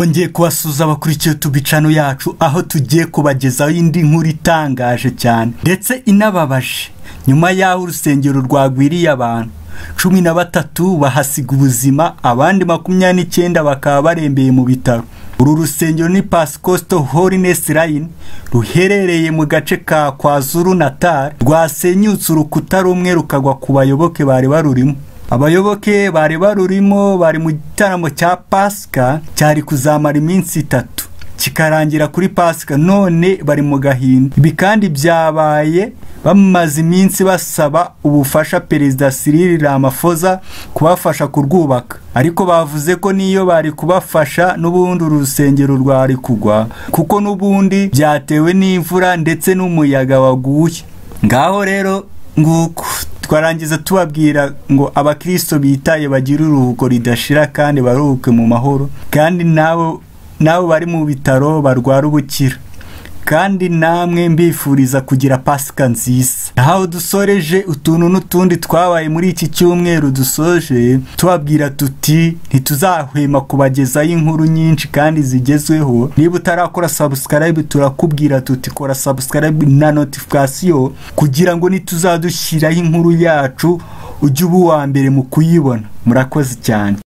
twongeye kubasuza abakurikiye tubicano yacu aho tugiye kubagezaho indi nkuru itangaje cyane ndetse inababaje nyuma y'aho urusengero rwagwiriye abantu cumi na batatu bahasiga ubuzima abandi makumyabiri n'icyenda bakaba barembeye mu bitaro uru rusengero ni pasikosito holiness line ruherereye mu gace ka kwazuru natari rwasenyutse urukuta rumwe rukagwa ku bayoboke bari barurimo abayoboke bari barurimo bari mu gitaramo cya pasika cyari kuzamara iminsi itatu kikarangira kuri pasika none bari mu gahinda ibi kandi byabaye bamaze iminsi basaba ubufasha perezida Cyril Ramaphosa kubafasha kurwubaka ariko bavuze ko niyo bari kubafasha n'ubundi uru rusengero rwari kugwa kuko n'ubundi byatewe n'imvura ndetse n'umuyaga waguye ngaho rero nguko twarangiza tubabwira ngo abakristo bitaye bagire uruhuko ridashira kandi baruhuke mu mahoro kandi nabo nabo bari mu bitaro barwara ubukira kandi namwe mbifuriza kugira pasika nziza aho dusoreje utuntu n'utundi twabaye muri iki cyumweru dusoje tubabwira tuti ntituzahwema kubagezaho inkuru nyinshi kandi zigezweho niba utarakora sabusikarayibu turakubwira tuti kora sabusikarayibu na notifikasiyo kugira ngo nituzadushyiraho inkuru yacu ujye uba uwa mbere mu kuyibona murakoze cyane